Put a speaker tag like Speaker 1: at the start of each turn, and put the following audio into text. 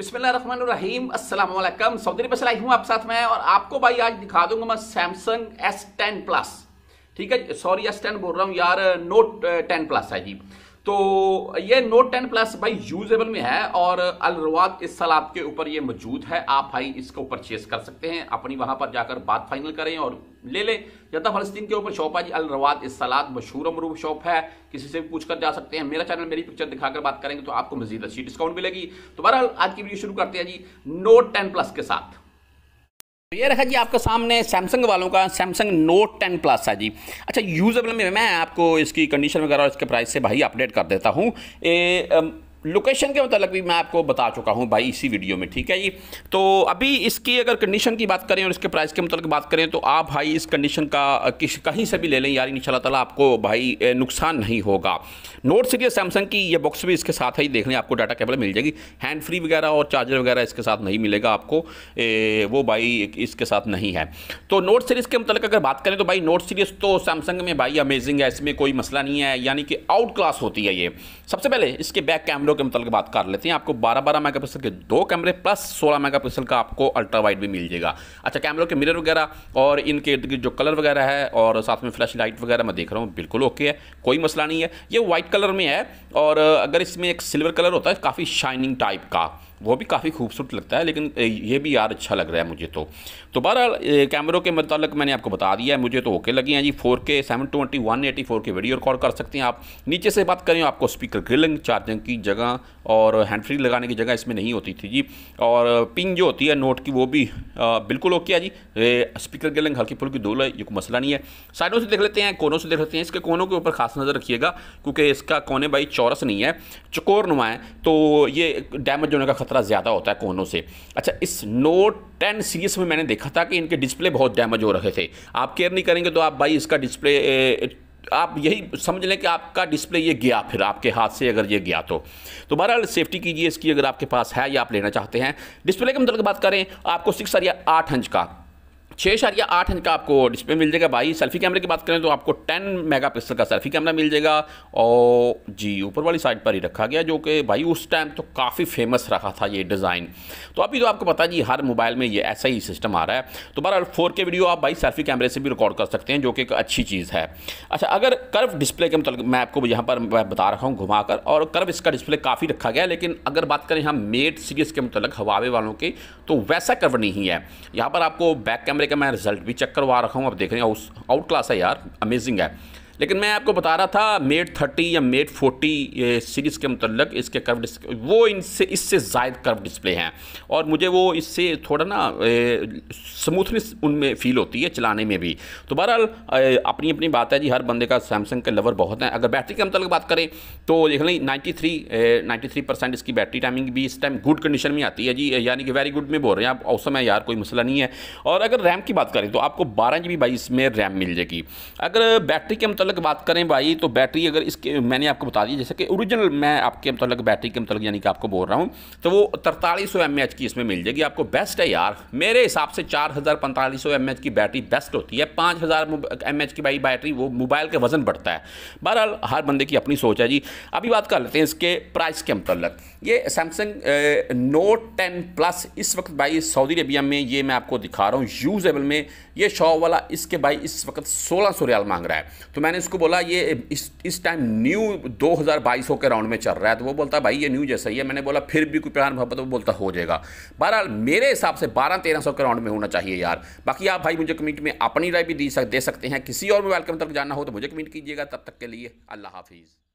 Speaker 1: बिस्मिल्लाम Aslam Saudi बस लाई हूँ आप साथ में और आपको भाई आज दिखा दूंगा मैं सैमसंग S10 प्लस ठीक है सॉरी S10 बोल रहा हूँ यार नोट 10 प्लस है जी तो ये नोट टेन प्लस भाई यूजेबल में है और अलरवाद इस साल आपके ऊपर ये मौजूद है आप भाई इसको परचेस कर सकते हैं अपनी वहां पर जाकर बात फाइनल करें और ले लें जता फलस्तीन के ऊपर शॉप है जी अलरवाद इस सलाद मशहूर अमरूफ शॉप है किसी से भी पूछ कर जा सकते हैं मेरा चैनल मेरी पिक्चर दिखाकर बात करेंगे तो आपको मजीद अच्छी डिस्काउंट मिलेगी तो बहरहाल आज की वीडियो शुरू करते हैं जी नोट टेन प्लस के साथ ये रखा जी आपके सामने सैमसंग वालों का सैमसंग नोट टेन प्लस है जी अच्छा यूजेबल में मैं आपको इसकी कंडीशन वगैरह और इसके प्राइस से भाई अपडेट कर देता हूँ लोकेशन के मतलब भी मैं आपको बता चुका हूँ भाई इसी वीडियो में ठीक है जी तो अभी इसकी अगर कंडीशन की बात करें और इसके प्राइस के मतलब बात करें तो आप भाई इस कंडीशन का किस कहीं से भी ले लें यार इन शाला तला आपको भाई नुकसान नहीं होगा नोट सीरीज सैमसंग की ये बॉक्स भी इसके साथ ही देख लें आपको डाटा केबल मिल जाएगी हैंड फ्री वगैरह और चार्जर वगैरह इसके साथ नहीं मिलेगा आपको ए, वो भाई इसके साथ नहीं है तो नोट सीरीज़ के मतलब अगर बात करें तो भाई नोट सीरीज़ तो सैमसंग में भाई अमेजिंग है इसमें कोई मसला नहीं है यानी कि आउट क्लास होती है ये सबसे पहले इसके बैक कैमरे कैमरों के मतलब बात कर लेते हैं आपको बारह बारह मेगा के दो कैमरे प्लस सोलह मेगा का आपको अल्ट्रा वाइड भी मिल जाएगा अच्छा कैमरों के मिरर वगैरह और इनके जो कलर वगैरह है और साथ में फ्लैश लाइट वगैरह मैं देख रहा हूँ बिल्कुल ओके है कोई मसला नहीं है ये वाइट कलर में है और अगर इसमें एक सिल्वर कलर होता है काफ़ी शाइनिंग टाइप का वो भी काफ़ी खूबसूरत लगता है लेकिन ये भी यार अच्छा लग रहा है मुझे तो तो बहरहाल कैमरों के मतलब मैंने आपको बता दिया है मुझे तो ओके लगी हैं जी four K seven twenty one eighty four K video record कर सकते हैं आप नीचे से बात करें आपको स्पीकर ग्रिलिंग चार्जिंग की जगह और हैंड फ्री लगाने की जगह इसमें नहीं होती थी जी और पिंग जो होती है नोट की वो भी आ, बिल्कुल ओके है जी स्पीकर ग्रिलिंग हल्की फुल्की धूल है ये कोई मसला नहीं है साइडों से देख लेते हैं कोनों से देख लेते हैं इसके कोनों के ऊपर खास नज़र रखिएगा क्योंकि इसका कोने भाई चौरस नहीं है चकोर नुमा है तो ये डैमेज होने का खतरा ज़्यादा होता है कोनों से अच्छा इस नोट टेन सीरीज में मैंने देखा था कि इनके डिस्प्ले बहुत डैमेज हो रहे थे आप केयर नहीं करेंगे तो आप भाई इसका डिस्प्ले आप यही समझ लें कि आपका डिस्प्ले ये गया फिर आपके हाथ से अगर ये गया तो तो बहरहाल सेफ्टी कीजिए इसकी अगर आपके पास है या आप लेना चाहते हैं डिस्प्ले के मतलब बात करें आपको सिक्स या आठ इंच का छः शरिया आठ इंच का आपको डिस्प्ले मिल जाएगा भाई सेल्फी कैमरे की बात करें तो आपको टेन मेगा पिक्सल का सेल्फी कैमरा मिल जाएगा और जी ऊपर वाली साइड पर ही रखा गया जो कि भाई उस टाइम तो काफ़ी फेमस रहा था ये डिज़ाइन तो अभी तो आपको पता जी हर मोबाइल में ये ऐसा ही सिस्टम आ रहा है तो बहर फोर के वीडियो आप भाई सेल्फी कैमरे से भी रिकॉर्ड कर सकते हैं जो कि एक अच्छी चीज़ है अच्छा अगर कर्व डिस्प्ले के मतलब मैं आपको यहाँ पर मैं बता रहा हूँ घुमाकर और कर्व इसका डिस्प्ले काफ़ी रखा गया लेकिन अगर बात करें हम मेड सीरीज़ के मतलब हवावे वालों के तो वैसा कर्व नहीं है यहाँ पर आपको बैक कैमरे लेकर मैं रिजल्ट भी चेक करवा रखा हूँ अब देख रहे हैं आउट क्लास है यार अमेजिंग है लेकिन मैं आपको बता रहा था मेट थर्टी या मेट फोर्टी सीरीज़ के मतलब इसके कर्व डिस्प्ले वो इनसे इससे जायद कर्व डिस्प्ले हैं और मुझे वो इससे थोड़ा ना स्मूथनेस उनमें फील होती है चलाने में भी तो बहरहाल अपनी अपनी बात है जी हर बंदे का सैमसंग के लवर बहुत हैं अगर बैटरी के मतलब बात करें तो देख लें ninety three ninety three percent इसकी बैटरी टाइमिंग भी इस टाइम गुड कंडीशन में आती है जी यानी कि वेरी गुड में बोल रहे हैं आप औसम है यार कोई मसला नहीं है और अगर रैम की बात करें तो आपको बारह जी बी बाईस में रैम मिल जाएगी अगर बैटरी के मतलब मतलब बात करें भाई तो बैटरी अगर इसके मैंने आपको बता दी जैसे कि ओरिजिनल मैं आपके मतलब बैटरी के मतलब यानी कि आपको बोल रहा हूँ तो वो तरतालीस सौ एम की इसमें मिल जाएगी आपको बेस्ट है यार मेरे हिसाब से चार हज़ार पैंतालीस सौ एम एच की बैटरी बेस्ट होती है पाँच हज़ार एम की भाई बैटरी वो मोबाइल का वजन बढ़ता है बहरहाल हर बंदे की अपनी सोच है जी अभी बात कर लेते हैं इसके प्राइस के मतलब ये सैमसंग नोट टेन प्लस इस वक्त भाई सऊदी अरबिया में ये मैं आपको दिखा रहा हूँ यूजेबल में ये शॉ वाला इसके भाई इस वक्त सोलह सौ रियाल मांग रहा है तो मैंने मैंने इसको बोला ये इस इस टाइम न्यू 2022 होकर राउंड में चल रहा है तो वो बोलता भाई ये न्यू जैसा ही है मैंने बोला फिर भी कोई प्रधान भवन तो वो बोलता हो जाएगा बहरहाल मेरे हिसाब से बारह तेरह सौ के राउंड में होना चाहिए यार बाकी आप भाई मुझे कमेंट में अपनी राय भी दे सकते हैं किसी और मोबाइल के मतलब जानना हो तो मुझे कमेंट कीजिएगा तब तक के लिए अल्लाह हाफिज़